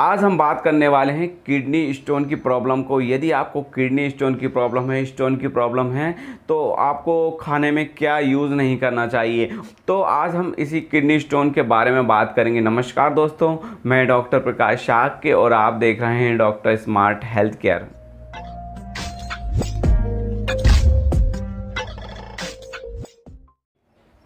आज हम बात करने वाले हैं किडनी स्टोन की प्रॉब्लम को यदि आपको किडनी स्टोन की प्रॉब्लम है स्टोन की प्रॉब्लम है तो आपको खाने में क्या यूज़ नहीं करना चाहिए तो आज हम इसी किडनी स्टोन के बारे में बात करेंगे नमस्कार दोस्तों मैं डॉक्टर प्रकाश शाक के और आप देख रहे हैं डॉक्टर स्मार्ट हेल्थ केयर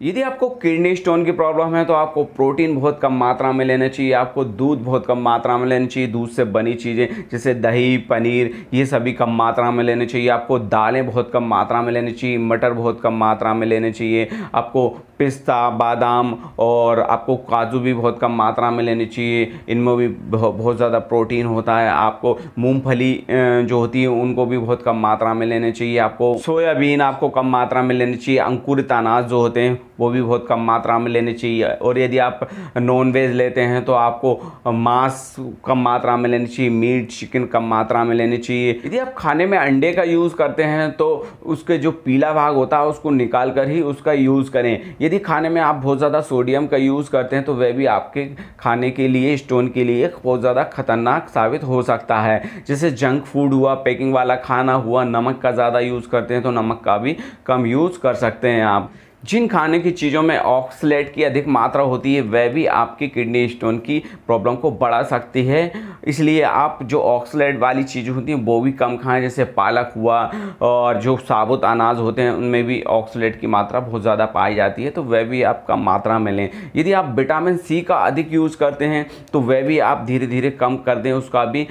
यदि आपको किडनी स्टोन की प्रॉब्लम है तो आपको प्रोटीन बहुत कम मात्रा में लेना चाहिए आपको दूध बहुत कम मात्रा में लेना चाहिए दूध से बनी चीज़ें जैसे दही पनीर ये सभी कम मात्रा में लेने चाहिए आपको दालें बहुत कम मात्रा में लेनी चाहिए मटर बहुत कम मात्रा में लेने चाहिए आपको पिस्ता बादाम और आपको काजू भी बहुत कम मात्रा में लेने चाहिए इनमें भी बहुत ज़्यादा प्रोटीन होता है आपको मूंगफली जो होती है उनको भी बहुत कम मात्रा में लेने चाहिए आपको सोयाबीन आपको कम मात्रा में लेनी चाहिए अंकुरित अनाज जो होते हैं वो भी बहुत कम मात्रा में लेनी चाहिए और यदि आप नॉन वेज लेते हैं तो आपको मांस कम मात्रा में लेनी चाहिए मीट चिकन कम मात्रा में लेनी चाहिए यदि आप खाने में अंडे का यूज़ करते हैं तो उसके जो पीला भाग होता है उसको निकाल कर ही उसका यूज़ करें यदि खाने में आप बहुत ज़्यादा सोडियम का यूज़ करते हैं तो वह भी आपके खाने के लिए स्टोन के लिए बहुत ज़्यादा खतरनाक साबित हो सकता है जैसे जंक फूड हुआ पैकिंग वाला खाना हुआ नमक का ज़्यादा यूज़ करते हैं तो नमक का भी कम यूज़ कर सकते हैं आप जिन खाने की चीज़ों में ऑक्सलेट की अधिक मात्रा होती है वह भी आपकी किडनी स्टोन की प्रॉब्लम को बढ़ा सकती है इसलिए आप जो ऑक्सलेट वाली चीज़ें होती हैं वो भी कम खाएं जैसे पालक हुआ और जो साबुत अनाज होते हैं उनमें भी ऑक्सलेट की मात्रा बहुत ज़्यादा पाई जाती है तो वह भी आप कम मात्रा में लें यदि आप विटामिन सी का अधिक यूज़ करते हैं तो वह भी आप धीरे धीरे कम कर दें उसका भी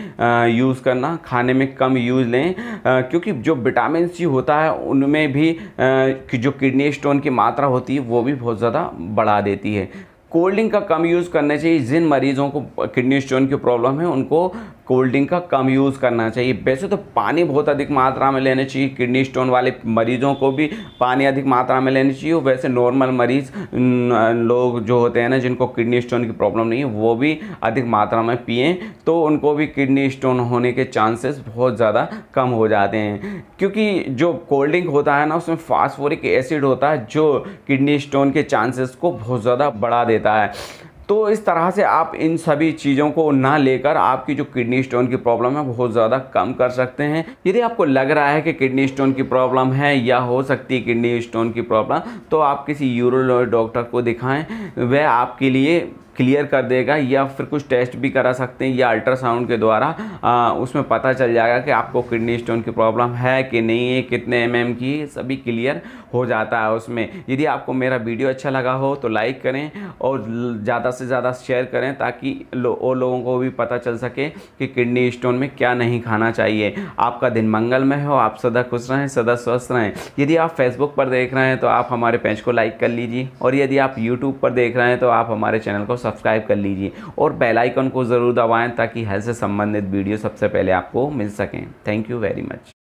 यूज़ करना खाने में कम यूज़ लें क्योंकि जो विटामिन सी होता है उनमें भी जो किडनी स्टोन की मात्रा होती है वो भी बहुत ज़्यादा बढ़ा देती है कोल्ड ड्रिंक का कम यूज़ करना चाहिए जिन मरीज़ों को किडनी स्टोन की प्रॉब्लम है उनको कोल्ड ड्रिंक का कम यूज़ करना चाहिए वैसे तो पानी बहुत अधिक मात्रा में लेना चाहिए किडनी स्टोन वाले मरीजों को भी पानी अधिक मात्रा में लेना चाहिए वैसे नॉर्मल मरीज लोग जो होते हैं ना जिनको किडनी स्टोन की प्रॉब्लम नहीं है वो भी अधिक मात्रा में पिए तो उनको भी किडनी स्टोन होने के चांसेस बहुत ज़्यादा कम हो जाते हैं क्योंकि जो कोल्ड ड्रिंक होता है ना उसमें फास्फोरिक एसिड होता है जो किडनी स्टोन के चांसेस को बहुत ज़्यादा बढ़ा देता है तो इस तरह से आप इन सभी चीज़ों को ना लेकर आपकी जो किडनी स्टोन की प्रॉब्लम है बहुत ज़्यादा कम कर सकते हैं यदि आपको लग रहा है कि किडनी स्टोन की प्रॉब्लम है या हो सकती है किडनी स्टोन की प्रॉब्लम तो आप किसी यूरोलॉजी डॉक्टर को दिखाएं वह आपके लिए क्लियर कर देगा या फिर कुछ टेस्ट भी करा सकते हैं या अल्ट्रासाउंड के द्वारा उसमें पता चल जाएगा कि आपको किडनी स्टोन की प्रॉब्लम है कि नहीं है कितने एम mm की सभी क्लियर हो जाता है उसमें यदि आपको मेरा वीडियो अच्छा लगा हो तो लाइक करें और ज़्यादा से ज़्यादा शेयर करें ताकि लो, और लोगों को भी पता चल सके कि किडनी स्टोन में क्या नहीं खाना चाहिए आपका दिन मंगलमय हो आप सदा खुश रहें सदा स्वस्थ रहें यदि आप फेसबुक पर देख रहे हैं तो आप हमारे पेज को लाइक कर लीजिए और यदि आप यूट्यूब पर देख रहे हैं तो आप हमारे चैनल को सब्सक्राइब कर लीजिए और बेल आइकन को ज़रूर दबाएं ताकि हेल्थ से संबंधित वीडियो सबसे पहले आपको मिल सकें थैंक यू वेरी मच